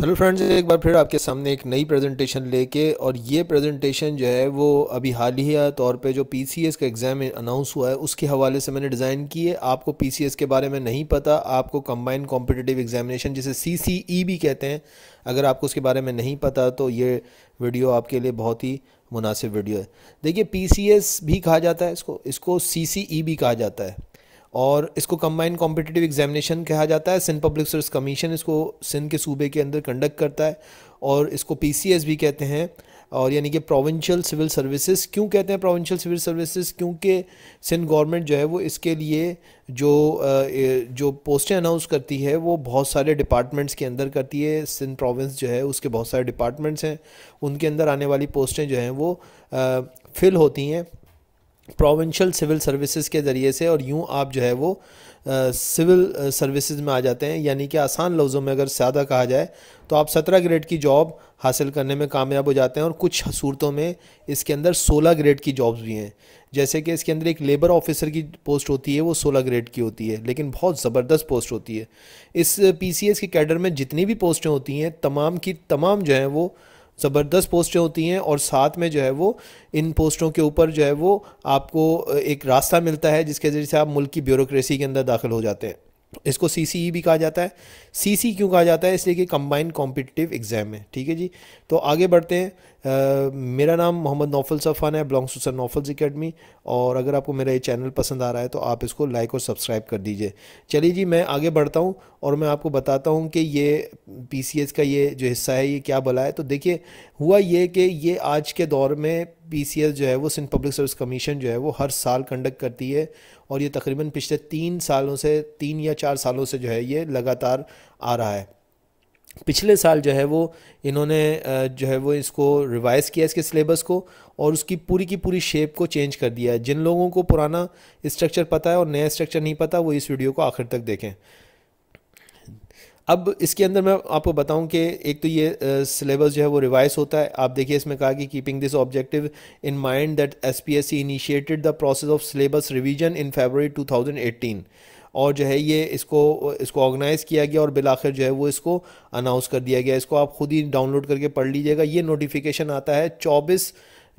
hello friends एक बार फिर आपके सामने एक नई प्रेजेंटेशन लेके और ये प्रेजेंटेशन जो है वो अभी हाल ही तौर पे जो पीसीएस का एग्ज़ाम अनाउंस हुआ है उसके हवाले से मैंने डिज़ाइन की है आपको पीसीएस के बारे में नहीं पता आपको कम्बाइन कॉम्पिटिटिव एग्जामिनेशन जिसे सीसीई भी e कहते हैं अगर आपको उसके बारे में नहीं पता तो ये वीडियो आपके लिए बहुत ही मुनासिब वीडियो है देखिए पी भी कहा जाता है इसको इसको सी भी e कहा जाता है और इसको कम्बाइन कॉम्पिटिटिव एग्जामिनेशन कहा जाता है सिंध पब्लिक सर्विस कमीशन इसको सिंध के सूबे के अंदर कंडक्ट करता है और इसको पी भी कहते हैं और यानी कि प्रोविंशियल सिविल सर्विसेज क्यों कहते हैं प्रोविंशियल सिविल सर्विसेज क्योंकि सिंध गवर्नमेंट जो है वो इसके लिए जो जो पोस्टें अनाउंस करती है वो बहुत सारे डिपार्टमेंट्स के अंदर करती है सिंध प्रोविंस जो है उसके बहुत सारे डिपार्टमेंट्स हैं उनके अंदर आने वाली पोस्टें जो हैं वो फिल होती हैं प्रोविंशियल सिविल सर्विसेज के ज़रिए से और यूँ आप जो है वो सिविल सर्विसेज में आ जाते हैं यानी कि आसान लफ्ज़ों में अगर ज़्यादा कहा जाए तो आप सत्रह ग्रेड की जॉब हासिल करने में कामयाब हो जाते हैं और कुछ सूरतों में इसके अंदर सोलह ग्रेड की जॉब्स भी हैं जैसे कि इसके अंदर एक लेबर ऑफिसर की पोस्ट होती है वो सोलह ग्रेड की होती है लेकिन बहुत ज़बरदस्त पोस्ट होती है इस पी सी एस के कैडर में जितनी भी पोस्टें होती हैं तमाम की तमाम जो हैं वो ज़बरदस्त पोस्टें होती हैं और साथ में जो है वो इन पोस्टों के ऊपर जो है वो आपको एक रास्ता मिलता है जिसके जरिए से आप मुल्क की ब्यूरोक्रेसी के अंदर दाखिल हो जाते हैं इसको सी सी ई भी कहा जाता है सी सी e क्यों कहा जाता है इसलिए कि कम्बाइंड कॉम्पिटिटिव एग्ज़ाम है ठीक है जी तो आगे बढ़ते हैं आ, मेरा नाम मोहम्मद नौफल सफ़ान है belongs to sir Naufal's academy और अगर आपको मेरा ये चैनल पसंद आ रहा है तो आप इसको लाइक और सब्सक्राइब कर दीजिए चलिए जी मैं आगे बढ़ता हूँ और मैं आपको बताता हूँ कि ये पी का ये जो हिस्सा है ये क्या भला है तो देखिए हुआ ये कि ये आज के दौर में पी जो है वो सिंध पब्लिक सर्विस कमीशन जो है वो हर साल कंडक्ट करती है और ये तकरीबन पिछले तीन सालों से तीन या चार सालों से जो है ये लगातार आ रहा है पिछले साल जो है वो इन्होंने जो है वो इसको रिवाइज़ किया इसके सिलेबस को और उसकी पूरी की पूरी शेप को चेंज कर दिया है जिन लोगों को पुराना स्ट्रक्चर पता है और नया स्ट्रक्चर नहीं पता वो इस वीडियो को आखिर तक देखें अब इसके अंदर मैं आपको बताऊं कि एक तो ये सिलेबस जो है वो रिवाइज होता है आप देखिए इसमें कहा कि keeping this objective in mind that S P S C initiated the process of syllabus revision in February 2018 और जो है ये इसको इसको ऑर्गेनाइज़ किया गया और बिलाखिर जो है वो इसको अनाउंस कर दिया गया इसको आप खुद ही डाउनलोड करके पढ़ लीजिएगा ये नोटिफिकेशन आता है चौबीस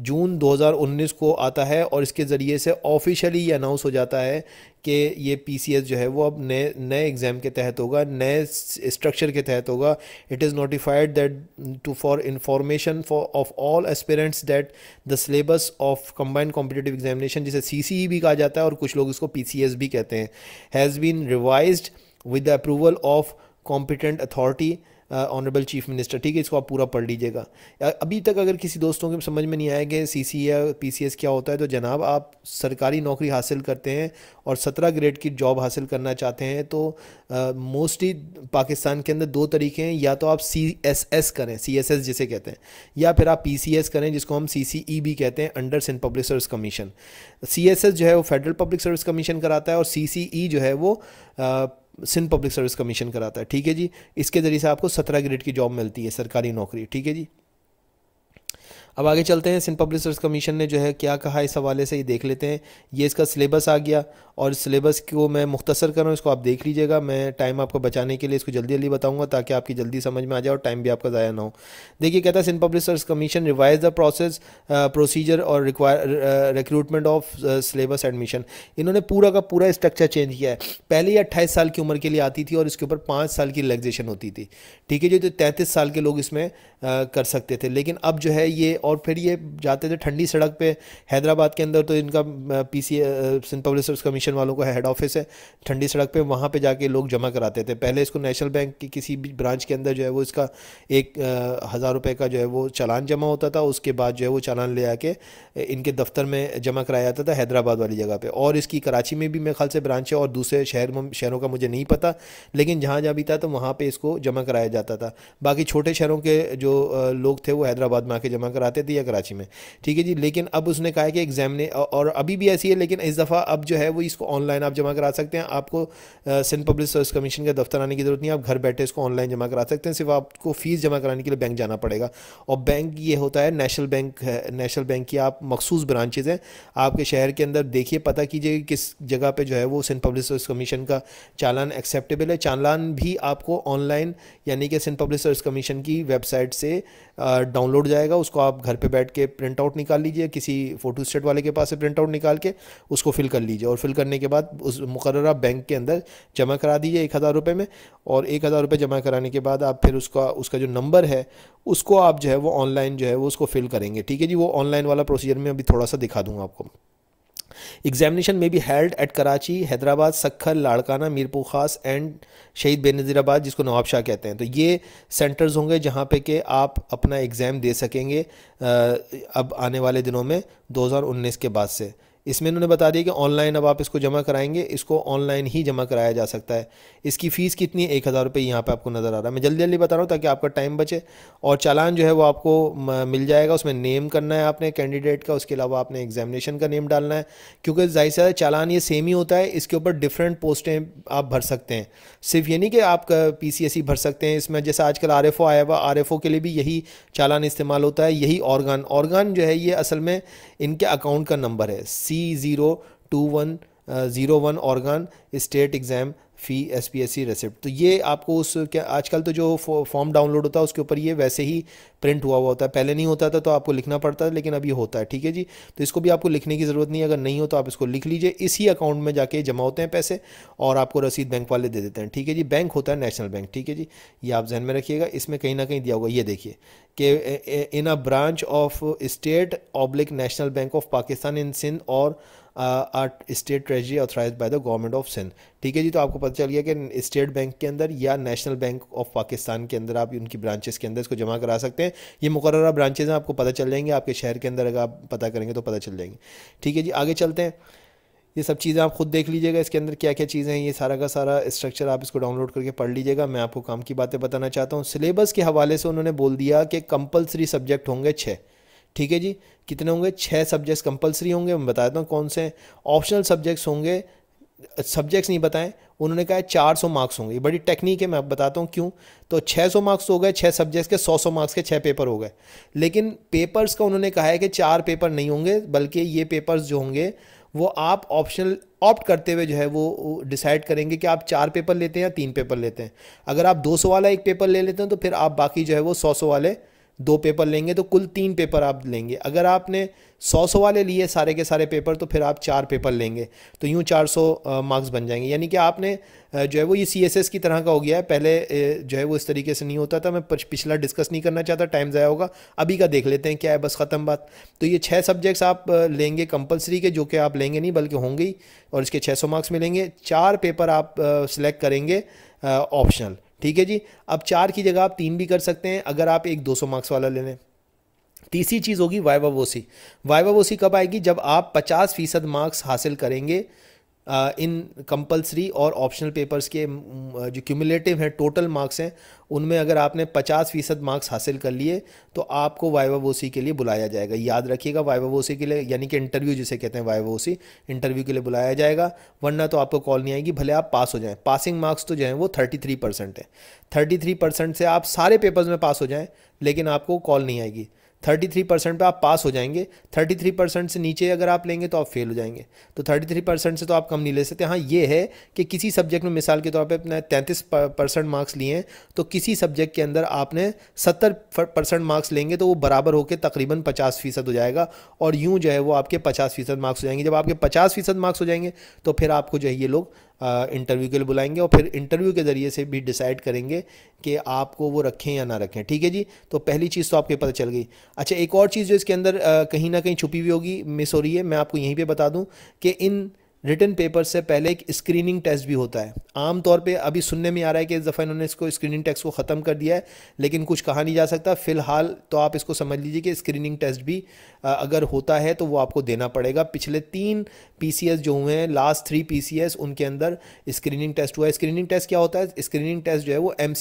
जून 2019 को आता है और इसके ज़रिए से ऑफिशियली अनाउंस हो जाता है कि ये पीसीएस जो है वो अब नए नए एग्ज़ाम के तहत होगा नए स्ट्रक्चर के तहत होगा it is notified that to for information for of all aspirants that the syllabus of combined competitive examination जिसे सी e भी कहा जाता है और कुछ लोग इसको पी भी कहते हैं has been revise with the approval of competent authority honourable chief minister ठीक है इसको आप पूरा पढ़ लीजिएगा अभी तक अगर किसी दोस्तों को समझ में नहीं आया कि सी सी या पी सी एस क्या होता है तो जनाब आप सरकारी नौकरी हासिल करते हैं और सत्रह ग्रेड की जॉब हासिल करना चाहते हैं तो मोस्टली पाकिस्तान के अंदर दो तरीके हैं या तो आप सी एस एस करें सी एस एस जिसे कहते हैं या फिर आप पी सी एस करें जिसको हम सी सी ई भी कहते हैं under Sindh public service commission C S S जो है वो फेडरल पब्लिक सर्विस कमीशन कराता है और सी सी ई जो है वो सिंध पब्लिक सर्विस कमीशन कराता है ठीक है जी इसके ज़रिए से आपको सत्रह ग्रेड की जॉब मिलती है सरकारी नौकरी ठीक है जी अब आगे चलते हैं सिंध पब्लिशर्स कमीशन ने जो है क्या कहा इस हवाले से ये देख लेते हैं ये इसका सिलेबस आ गया और सिलेबस को मैं मुख्तसर कर रहा हूँ इसको आप देख लीजिएगा मैं टाइम आपको बचाने के लिए इसको जल्दी जल्दी बताऊँगा ताकि आपकी जल्दी समझ में आ जाए और टाइम भी आपका ज़ाया ना हो देखिए कहता है Sindh publishers commission revise the process procedure और require recruitment of syllabus admission इन्होंने पूरा का पूरा स्ट्रक्चर चेंज किया है पहले ये अट्ठाईस साल की उम्र के लिए आती थी और इसके ऊपर पाँच साल की रिलैक्सेशन होती थी ठीक है जो तो तैंतीस साल के लोग इसमें कर सकते थे लेकिन अब जो है है ये और फिर ये जाते थे ठंडी सड़क पे हैदराबाद के अंदर तो इनका P C Sindh service commission वालों का हेड ऑफिस है ठंडी सड़क पे वहाँ पे जाके लोग जमा कराते थे पहले इसको नेशनल बैंक की किसी भी ब्रांच के अंदर जो है वो इसका एक हज़ार रुपये का जो है वो चालान जमा होता था उसके बाद जो है वो चालान ले आके इनके दफ्तर में जमा कराया जाता था हैदराबाद वाली जगह पर और इसकी कराची में भी मेरे ख्याल से ब्रांच है और दूसरे शहर शहरों का मुझे नहीं पता लेकिन जहाँ जहाँ भी था तो वहाँ पर इसको जमा कराया जाता था बाकी छोटे शहरों के जो लोग थे वो हैदराबाद में आके के जमा कराते थे या कराची में ठीक है जी लेकिन अब उसने कहा है कि ने और अभी भी ऐसी है लेकिन इस दफ़ा अब जो है वो इसको ऑनलाइन आप जमा करा सकते हैं आपको सिंध पब्लिक सर्विस कमीशन का दफ्तर आने की ज़रूरत नहीं आप घर बैठे इसको ऑनलाइन जमा करा सकते हैं सिर्फ आपको फ़ीस जमा कराने के लिए बैंक जाना पड़ेगा और बैंक ये होता है नेशनल बैंक है नेशनल बैंक की आप मखसूस ब्रांचेज़ हैं आपके शहर के अंदर देखिए पता कीजिए किस जगह पर जो है वो सिंध पब्लिक सर्विस कमीशन का चालान एक्सेप्टेबल है चालान भी आपको ऑनलाइन यानी कि सिंध पब्लिक सर्विस कमीशन की वेबसाइट से डाउनलोड जाएगा उसको आप घर पे बैठ के प्रिंट आउट निकाल लीजिए किसी फोटो स्टेट वाले के पास से प्रिंट आउट निकाल के उसको फिल कर लीजिए और फिल करने के बाद उस मुकर बैंक के अंदर जमा करा दीजिए एक हज़ार रुपये में और एक हज़ार रुपये जमा कराने के बाद आप फिर उसका उसका जो नंबर है उसको आप जो है वो ऑनलाइन जो है वो उसको फिल करेंगे ठीक है जी वो ऑनलाइन वाला प्रोसीजर में अभी थोड़ा सा दिखा दूँगा आपको एग्जामिनेशन में भी held at Karachi Hyderabad Sukkur Larkana Mirpur Khas and शहीद बेनज़ीराबाद जिसको नवाब शाह कहते हैं तो ये सेंटर्स होंगे जहाँ पे कि आप अपना एग्ज़ाम दे सकेंगे अब आने वाले दिनों में 2019 के बाद से इसमें इन्होंने बता दिया कि ऑनलाइन अब आप इसको जमा कराएंगे इसको ऑनलाइन ही जमा कराया जा सकता है इसकी फ़ीस कितनी है एक हज़ार रुपये यहाँ पर आपको नज़र आ रहा है मैं जल्दी जल्दी बता रहा हूँ ताकि आपका टाइम बचे और चालान जो है वो आपको मिल जाएगा उसमें नेम करना है आपने कैंडिडेट का उसके अलावा आपने एग्जामिनेशन का नेम डालना है क्योंकि जाहिर से चालान ये सेम ही होता है इसके ऊपर डिफरेंट पोस्टें आप भर सकते हैं सिर्फ ये नहीं कि आप पी e भर सकते हैं इसमें जैसे आजकल आर आया हुआ आर के लिए भी यही चालान इस्तेमाल होता है यही ऑर्गान ऑर्गान जो है ये असल में इनके अकाउंट का नंबर है C b uh, 01 organ state exam fee S P S C receipt तो ये आपको उस क्या आजकल तो जो फॉर्म डाउनलोड होता है उसके ऊपर ये वैसे ही प्रिंट हुआ हुआ होता है पहले नहीं होता था तो आपको लिखना पड़ता है लेकिन अभी होता है ठीक है जी तो इसको भी आपको लिखने की ज़रूरत नहीं अगर नहीं हो तो आप इसको लिख लीजिए इसी अकाउंट में जाके जमा होते हैं पैसे और आपको रसीद बैंक वाले दे देते हैं ठीक है जी बैंक होता है नेशनल बैंक ठीक है जी ये आप जहन में रखिएगा इसमें कहीं ना कहीं दिया होगा ये देखिए कि in a branch of state oblique national bank of Pakistan in Sindh और or state treasury authorise by the government of Sindh ठीक है जी तो आपको पता चल गया कि स्टेट बैंक के अंदर या नेशनल बैंक ऑफ पाकिस्तान के अंदर आप उनकी ब्रांचेस के अंदर इसको जमा करा सकते हैं ये मुकर ब्रांचेज हैं आपको पता चल जाएंगे आपके शहर के अंदर अगर आप पता करेंगे तो पता चल जाएंगे ठीक है जी आगे चलते हैं ये सब चीज़ें आप खुद देख लीजिएगा इसके अंदर क्या क्या चीज़ें हैं ये सारा का सारा स्ट्रक्चर आप इसको डाउनलोड करके पढ़ लीजिएगा मैं आपको काम की बातें बताना चाहता हूँ सिलेबस के हवाले से उन्होंने बोल दिया कि कंपलसरी सब्जेक्ट होंगे छः ठीक है जी कितने होंगे छः सब्जेक्ट्स कंपलसरी होंगे मैं बता देता हूँ कौन से ऑप्शनल सब्जेक्ट्स होंगे सब्जेक्ट्स नहीं बताएं उन्होंने कहा चार सौ मार्क्स होंगे ये बड़ी टेक्निक है मैं बताता हूँ क्यों तो छः सौ मार्क्स हो गए छः सब्जेक्ट्स के सौ सौ मार्क्स के छः पेपर हो गए लेकिन पेपर्स का उन्होंने कहा है कि चार पेपर नहीं होंगे बल्कि ये पेपर्स जो होंगे वो आप ऑप्शनल ऑप्ट करते हुए जो है वो डिसाइड करेंगे कि आप चार पेपर लेते हैं या तीन पेपर लेते हैं अगर आप दो सौ वाला एक पेपर ले लेते हैं तो फिर आप बाकी जो है वो सौ सौ वाले दो पेपर लेंगे तो कुल तीन पेपर आप लेंगे अगर आपने सौ सौ वाले लिए सारे के सारे पेपर तो फिर आप चार पेपर लेंगे तो यूँ चार सौ मार्क्स बन जाएंगे यानी कि आपने जो है वो ये सी एस एस की तरह का हो गया है पहले जो है वो इस तरीके से नहीं होता था मैं पिछला डिस्कस नहीं करना चाहता टाइम ज़ाया होगा अभी का देख लेते हैं क्या है बस ख़त्म बात तो ये छः सब्जेक्ट्स आप लेंगे कंपलसरी के जो कि आप लेंगे नहीं बल्कि होंगे ही और इसके छः सौ मार्क्स मिलेंगे चार पेपर आप सिलेक्ट करेंगे ऑप्शनल ठीक है जी अब चार की जगह आप तीन भी कर सकते हैं अगर आप एक 200 मार्क्स वाला ले लें तीसरी चीज़ होगी वाइवा वोसी वाइवा वोसी कब आएगी जब आप 50 फीसद मार्क्स हासिल करेंगे इन uh, कंपलसरी और ऑप्शनल पेपर्स के mm, uh, जो क्यूमुलेटिव हैं टोटल मार्क्स हैं उनमें अगर आपने 50 फीसद मार्क्स हासिल कर लिए तो आपको वाइवा वोसी के लिए बुलाया जाएगा याद रखिएगा वाइवा वोसी के लिए यानी कि इंटरव्यू जिसे कहते हैं वाइवा वोसी इंटरव्यू के लिए बुलाया जाएगा वरना तो आपको कॉल नहीं आएगी भले आप पास हो जाएँ पासिंग मार्क्स तो जो हैं वो थर्टी थ्री परसेंट है थर्टी थ्री परसेंट से आप सारे पेपर्स में पास हो जाएँ लेकिन आपको कॉल नहीं आएगी थर्टी थ्री परसेंट पर आप पास हो जाएंगे थर्टी थ्री परसेंट से नीचे अगर आप लेंगे तो आप फेल हो जाएंगे तो थर्टी थ्री परसेंट से तो आप कम नहीं ले सकते हाँ ये है कि किसी सब्जेक्ट में मिसाल के तौर पर अपने तैंतीस परसेंट मार्क्स लिए हैं तो किसी सब्जेक्ट के अंदर आपने सत्तर परसेंट मार्क्स लेंगे तो वो बराबर होकर तकरीबन पचास फीसद हो जाएगा और यूँ जो है वो आपके पचास फीसद मार्क्स हो जाएंगे जब आपके पचास फीसद मार्क्स हो जाएंगे तो फिर आपको जो है ये लोग इंटरव्यू के लिए बुलाएंगे और फिर इंटरव्यू के ज़रिए से भी डिसाइड करेंगे कि आपको वो रखें या ना रखें ठीक है जी तो पहली चीज़ तो आपके पता चल गई अच्छा एक और चीज़ जो इसके अंदर कहीं ना कहीं छुपी हुई होगी मिस हो रही है मैं आपको यहीं पर बता दूँ कि इन रिटर्न पेपर से पहले एक स्क्रीनिंग टेस्ट भी होता है आमतौर पे अभी सुनने में आ रहा है कि इस दफ़ा इन्होंने इसको स्क्रीनिंग टेस्ट को ख़त्म कर दिया है लेकिन कुछ कहा नहीं जा सकता फ़िलहाल तो आप इसको समझ लीजिए कि स्क्रीनिंग टेस्ट भी अगर होता है तो वो आपको देना पड़ेगा पिछले तीन पी जो हुए हैं लास्ट थ्री पी उनके अंदर स्क्रीनिंग टेस्ट हुआ है स्क्रीनिंग टेस्ट क्या होता है स्क्रीनिंग टेस्ट जो है वो एम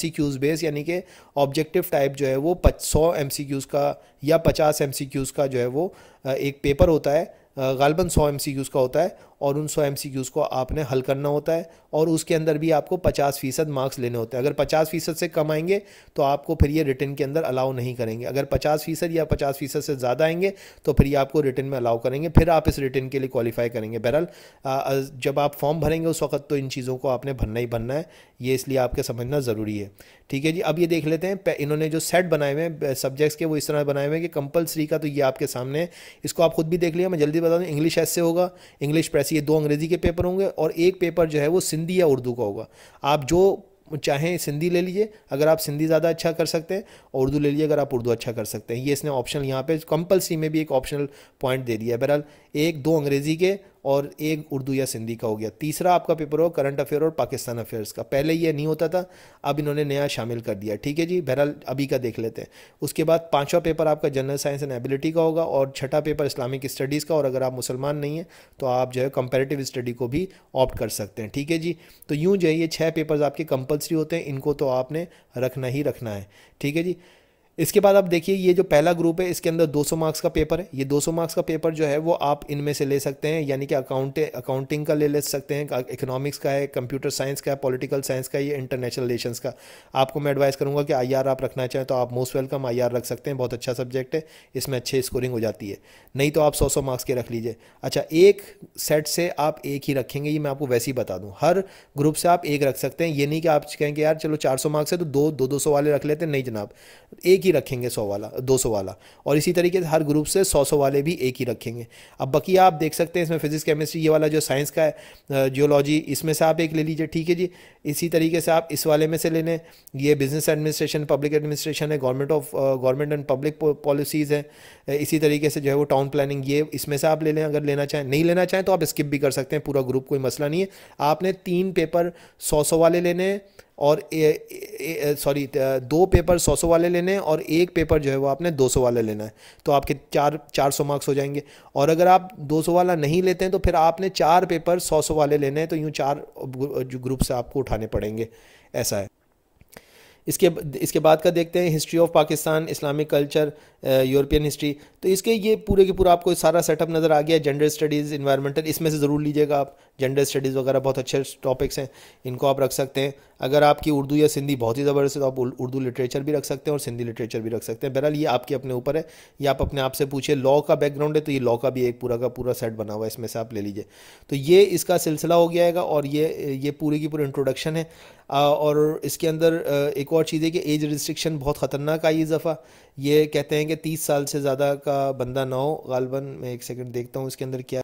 बेस यानी कि ऑब्जेक्टिव टाइप जो है वो पच सौ एम का या पचास एम का जो है वो एक पेपर होता है गालबन सौ एम का होता है और उन सौ एम को आपने हल करना होता है और उसके अंदर भी आपको पचास फ़ीसद मार्क्स लेने होते हैं अगर पचास फ़ीसद से कम आएंगे तो आपको फिर ये रिटर्न के अंदर अलाउ नहीं करेंगे अगर पचास फ़ीसद या पचास फ़ीसद से ज़्यादा आएंगे तो फिर ये आपको रिटर्न में अलाउ करेंगे फिर आप इस रिटर्न के लिए क्वालिफाई करेंगे बहरहाल जब आप फॉर्म भरेंगे उस वक्त तो इन चीज़ों को आपने भरना ही भरना है ये इसलिए आपके समझना ज़रूरी है ठीक है जी अब ये देख लेते हैं इन्होंने जो सेट बनाए हुए हैं सब्जेक्ट्स के वो इस तरह बनाए हुए हैं कि कंपलसरी का तो ये आपके सामने है इसको आप खुद भी देख लिया मैं जल्दी बता दूँ इंग्लिश ऐसे होगा इंग्लिश प्रेस वैसे ये दो अंग्रेज़ी के पेपर होंगे और एक पेपर जो है वो सिंधी या उर्दू का होगा आप जो चाहें सिंधी ले लीजिए अगर आप सिंधी ज़्यादा अच्छा कर सकते हैं और उर्दू ले लीजिए अगर आप उर्दू अच्छा कर सकते हैं ये इसने ऑप्शनल यहाँ पे कंपलसरी में भी एक ऑप्शनल पॉइंट दे दिया है बहरहाल एक दो अंग्रेज़ी के और एक उर्दू या सिंधी का हो गया तीसरा आपका पेपर हो करंट अफेयर और पाकिस्तान अफेयर्स का पहले ये नहीं होता था अब इन्होंने नया शामिल कर दिया ठीक है जी बहरहाल अभी का देख लेते हैं उसके बाद पाँचवा पेपर आपका जनरल साइंस एंड एबिलिटी का होगा और छठा पेपर इस्लामिक स्टडीज़ का और अगर आप मुसलमान नहीं हैं तो आप जो है कंपेरेटिव स्टडी को भी ऑप्ट कर सकते हैं ठीक है जी तो यूँ जो है ये छः पेपर्स आपके कंपल्सरी होते हैं इनको तो आपने रखना ही रखना है ठीक है जी इसके बाद आप देखिए ये जो पहला ग्रुप है इसके अंदर 200 मार्क्स का पेपर है ये 200 मार्क्स का पेपर जो है वो आप इनमें से ले सकते हैं यानी कि अकाउंट अकाउंटिंग का ले ले सकते हैं इकोनॉमिक्स का है कंप्यूटर साइंस का है पॉलिटिकल साइंस का ये इंटरनेशनल रिलेशन का आपको मैं एडवाइस करूँगा कि आई आप रखना चाहें तो आप मोस्ट वेलकम आई रख सकते हैं बहुत अच्छा सब्जेक्ट है इसमें अच्छी स्कोरिंग हो जाती है नहीं तो आप सौ सौ मार्क्स के रख लीजिए अच्छा एक सेट से आप एक ही रखेंगे ये मैं आपको वैसे ही बता दूँ हर ग्रुप से आप एक रख सकते हैं ये नहीं कि आप कहेंगे यार चलो चार मार्क्स है तो दो दो सौ वाले रख लेते हैं नहीं जनाब एक ही ही रखेंगे सौ वाला दो सौ वाला और इसी तरीके से हर ग्रुप से सौ सौ वाले भी एक ही रखेंगे अब बाकी आप देख सकते हैं इसमें फिजिक्स केमिस्ट्री ये वाला जो साइंस का है जियोलॉजी इसमें से आप एक ले लीजिए ठीक है जी इसी तरीके से आप इस वाले में से ले लें ये बिजनेस एडमिनिस्ट्रेशन पब्लिक एडमिनिस्ट्रेशन है government of government and public policies है इसी तरीके से जो है वो टाउन प्लानिंग ये इसमें से आप ले लें अगर लेना चाहें नहीं लेना चाहें तो आप स्किप भी कर सकते हैं पूरा ग्रुप कोई मसला नहीं है आपने तीन पेपर सौ सौ वाले लेने हैं और सॉरी दो पेपर सौ सौ वाले लेने हैं और एक पेपर जो है वो आपने दो सौ वाला लेना है तो आपके चार चार सौ मार्क्स हो जाएंगे और अगर आप दो सौ वाला नहीं लेते हैं तो फिर आपने चार पेपर सौ सौ वाले लेने हैं तो यूँ चार ग्रुप से आपको उठाने पड़ेंगे ऐसा है इसके इसके बाद का देखते हैं history of Pakistan Islamic culture European history तो इसके ये पूरे के पूरा आपको सारा सेटअप नज़र आ गया जेंडर स्टडीज़ इन्वायरमेंटल इसमें से ज़रूर लीजिएगा आप जेंडर स्टडीज़ वगैरह बहुत अच्छे टॉपिक्स हैं इनको आप रख सकते हैं अगर आपकी उर्दू या सिंधी बहुत ही ज़बरदस्त है तो आप उर्दू लिटरेचर भी रख सकते हैं और सिंधी लिटरेचर भी रख सकते हैं बहरहाल ये आपके अपने ऊपर है ये आप अपने आप से पूछिए लॉ का बैकग्राउंड है तो ये लॉ का भी एक पूरा का पूरा सेट बना हुआ है इसमें से आप ले लीजिए तो ये इसका सिलसिला हो गया है और ये ये पूरी की पूरी इंट्रोडक्शन है और इसके अंदर एक और चीज़ है कि एज रिस्ट्रिक्शन बहुत ख़तरनाक आई इस दफ़ा ये कहते हैं कि तीस साल से ज़्यादा का बंदा ना हो गालबन मैं एक सेकेंड देखता हूँ इसके अंदर क्या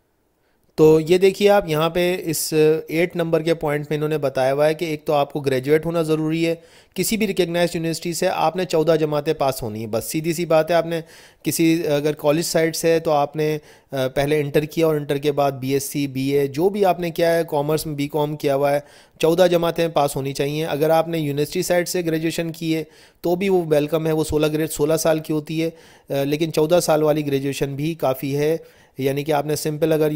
तो ये देखिए आप यहाँ पे इस एट नंबर के पॉइंट में इन्होंने बताया हुआ है कि एक तो आपको ग्रेजुएट होना ज़रूरी है किसी भी रिकग्नाइज यूनिवर्सिटी से आपने चौदह जमातें पास होनी है बस सीधी सी बात है आपने किसी अगर कॉलेज साइड से है तो आपने पहले इंटर किया और इंटर के बाद बीएससी बीए जो भी आपने किया है कॉमर्स में बी किया हुआ है चौदह जमातें पास होनी चाहिए अगर आपने यूनिवर्सिटी साइड से ग्रेजुएशन की है तो भी वो वेलकम है वो सोलह ग्रेड सोलह साल की होती है लेकिन चौदह साल वाली ग्रेजुएशन भी काफ़ी है यानी कि आपने सिंपल अगर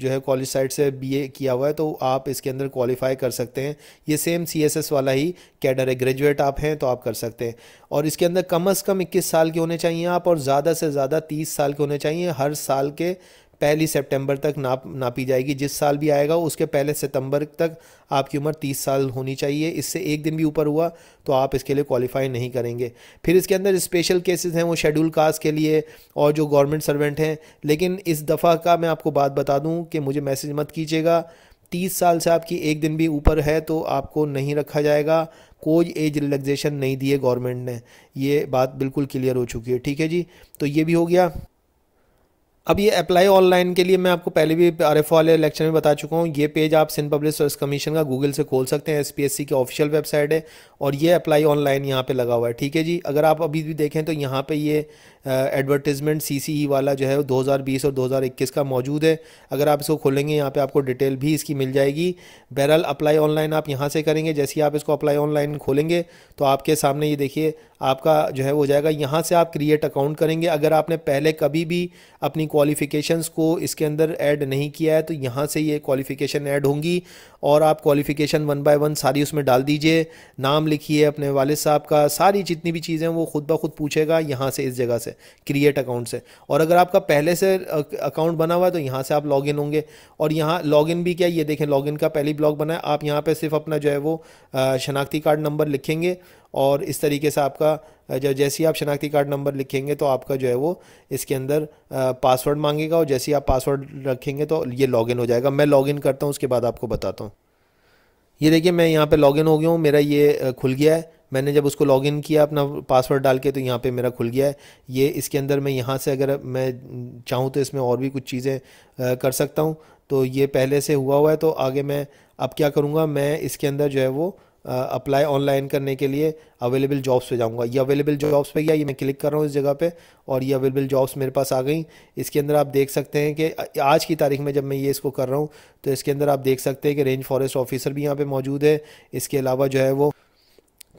जो है कॉलेज साइड से बीए किया हुआ है तो आप इसके अंदर क्वालिफाई कर सकते हैं ये सेम सीएसएस वाला ही कैडर है ग्रेजुएट आप हैं तो आप कर सकते हैं और इसके अंदर कम अज़ कम इक्कीस साल के होने चाहिए आप और ज़्यादा से ज़्यादा तीस साल के होने चाहिए हर साल के पहली सितंबर तक नाप नापी जाएगी जिस साल भी आएगा उसके पहले सितंबर तक आपकी उम्र 30 साल होनी चाहिए इससे एक दिन भी ऊपर हुआ तो आप इसके लिए क्वालिफाई नहीं करेंगे फिर इसके अंदर स्पेशल केसेस हैं वो शेड्यूल कास्ट के लिए और जो गवर्नमेंट सर्वेंट हैं लेकिन इस दफ़ा का मैं आपको बात बता दूँ कि मुझे मैसेज मत कीजिएगा तीस साल से आपकी एक दिन भी ऊपर है तो आपको नहीं रखा जाएगा कोई एज रिलैक्सेशन नहीं दिए गवर्नमेंट ने ये बात बिल्कुल क्लियर हो चुकी है ठीक है जी तो ये भी हो गया अब ये अप्लाई ऑनलाइन के लिए मैं आपको पहले भी आर एफ वाले लेक्चर में बता चुका हूँ ये पेज आप सिंध पब्लिक सर्विस कमीशन का गूगल से खोल सकते हैं एस पी एस सी की ऑफिशियल वेबसाइट है और ये अप्लाई ऑनलाइन यहाँ पे लगा हुआ है ठीक है जी अगर आप अभी भी देखें तो यहाँ पे ये एडवर्टीजमेंट सी सी ई वाला जो है दो हज़ार बीस और दो हज़ार इक्कीस का मौजूद है अगर आप इसको खोलेंगे यहाँ पर आपको डिटेल भी इसकी मिल जाएगी बहरहाल अप्लाई ऑनलाइन आप यहाँ से करेंगे जैसे ही आप इसको अप्लाई ऑनलाइन खोलेंगे तो आपके सामने ये देखिए आपका जो है वो हो जाएगा यहाँ से आप क्रिएट अकाउंट करेंगे अगर आपने पहले कभी भी अपनी क्वालिफ़िकेशंस को इसके अंदर ऐड नहीं किया है तो यहाँ से ये क्वालिफ़िकेशन ऐड होंगी और आप क्वालिफ़िकेशन वन बाय वन सारी उसमें डाल दीजिए नाम लिखिए अपने वाले साहब का सारी जितनी भी चीज़ें वो खुद ब खुद पूछेगा यहाँ से इस जगह से क्रिएट अकाउंट से और अगर आपका पहले से अकाउंट बना हुआ है तो यहाँ से आप लॉग होंगे और यहाँ लॉग भी क्या ये देखें लॉग का पहली ब्लॉग बना है आप यहाँ पर सिर्फ अपना जो है वो शनाख्ती कार्ड नंबर लिखेंगे और इस तरीके से आपका जब जैसे ही आप शनाख्ती कार्ड नंबर लिखेंगे तो आपका जो है वो इसके अंदर पासवर्ड मांगेगा और जैसे ही आप पासवर्ड रखेंगे तो ये लॉगिन हो जाएगा मैं लॉगिन करता हूँ उसके बाद आपको बताता हूँ ये देखिए मैं यहाँ पे लॉगिन हो गया हूँ मेरा ये खुल गया है मैंने जब उसको लॉगिन किया अपना पासवर्ड डाल के तो यहाँ पे मेरा खुल गया है ये इसके अंदर मैं यहाँ से अगर मैं चाहूँ तो इसमें और भी कुछ चीज़ें कर सकता हूँ तो ये पहले से हुआ हुआ है तो आगे मैं अब क्या करूँगा मैं इसके अंदर जो है वो अप्लाई ऑनलाइन करने के लिए अवेलेबल जॉब्स पे जाऊंगा ये अवेलेबल जॉब्स पे गया ये मैं क्लिक कर रहा हूँ इस जगह पे और ये अवेलेबल जॉब्स मेरे पास आ गई इसके अंदर आप देख सकते हैं कि आज की तारीख में जब मैं ये इसको कर रहा हूँ तो इसके अंदर आप देख सकते हैं कि रेंज फॉरेस्ट ऑफिसर भी यहाँ पर मौजूद है इसके अलावा जो है वो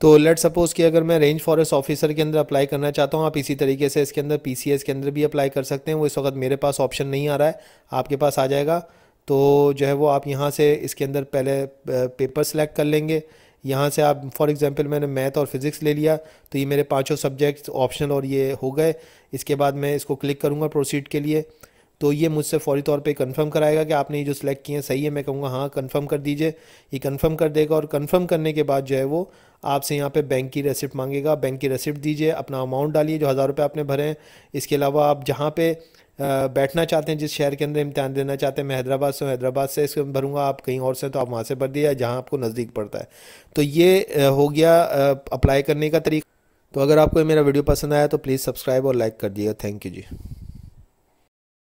तो लेट सपोज़ कि अगर मैं रेंज फॉरेस्ट ऑफिसर के अंदर अप्लाई करना चाहता हूँ आप इसी तरीके से इसके अंदर पी के अंदर भी अप्लाई कर सकते हैं वो इस वक्त मेरे पास ऑप्शन नहीं आ रहा है आपके पास आ जाएगा तो जो है वो आप यहाँ से इसके अंदर पहले पेपर सेलेक्ट कर लेंगे यहाँ से आप फॉर एग्ज़ाम्पल मैंने मैथ और फिज़िक्स ले लिया तो ये मेरे पाँचों सब्जेक्ट्स ऑप्शनल और ये हो गए इसके बाद मैं इसको क्लिक करूँगा प्रोसीड के लिए तो ये मुझसे फौरी तौर पे कंफर्म कराएगा कि आपने ये जो सिलेक्ट किए हैं सही है मैं कहूँगा हाँ कंफर्म कर दीजिए ये कंफर्म कर देगा और कंफर्म करने के बाद जो है वो आपसे यहाँ पे बैंक की रेसिप्ट मांगेगा बैंक की रेसिप्ट दीजिए अपना अमाउंट डालिए जो हज़ार रुपये आपने भरे हैं इसके अलावा आप जहाँ पे बैठना चाहते हैं जिस शहर के अंदर इम्तहान देना चाहते हैं मैं हैदराबाद से हूँ हैदराबाद से इसको भरूंगा आप कहीं और से तो आप वहाँ से भर दिया जहाँ आपको नज़दीक पड़ता है तो ये हो गया अप्लाई करने का तरीका तो अगर आपको मेरा वीडियो पसंद आया तो प्लीज़ सब्सक्राइब और लाइक कर दिएगा थैंक यू जी